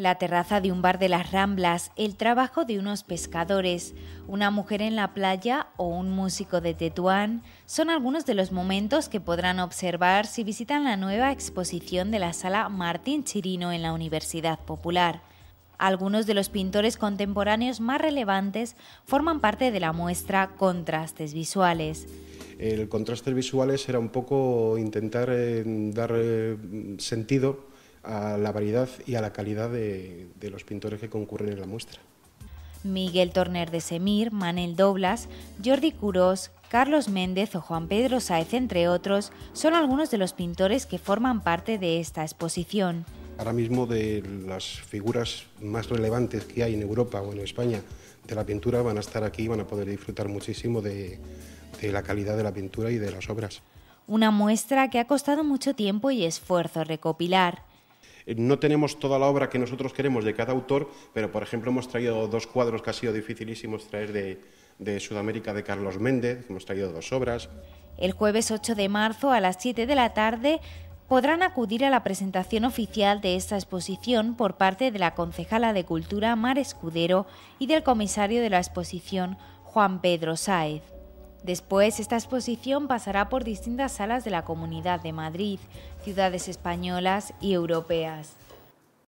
la terraza de un bar de las Ramblas, el trabajo de unos pescadores, una mujer en la playa o un músico de Tetuán son algunos de los momentos que podrán observar si visitan la nueva exposición de la sala Martín Chirino en la Universidad Popular. Algunos de los pintores contemporáneos más relevantes forman parte de la muestra Contrastes Visuales. El contrastes visuales era un poco intentar eh, dar eh, sentido a la variedad y a la calidad de, los pintores que concurren en la muestra. Miguel Torner de Semir, Manel Doblas, Jordi Curos, Carlos Méndez o Juan Pedro Sáez, entre otros, son algunos de los pintores que forman parte de esta exposición. Ahora mismo de las figuras más relevantes que hay en Europa o en España de la pintura van a estar aquí y van a poder disfrutar muchísimo de, de la calidad de la pintura y de las obras. Una muestra que ha costado mucho tiempo y esfuerzo recopilar. Eh, no tenemos toda la obra que nosotros queremos de cada autor, pero por ejemplo hemos traído dos cuadros que ha sido dificilísimos traer de, Sudamérica de Carlos Méndez, hemos traído dos obras. El jueves 8 de marzo a las 7 de la tarde podrán acudir a la presentación oficial de esta exposición por parte de la concejala de Cultura Mar Escudero y del comisario de la exposición Juan Pedro Sáez. Después, esta exposición pasará por distintas salas de la Comunidad de Madrid, ciudades españolas y europeas.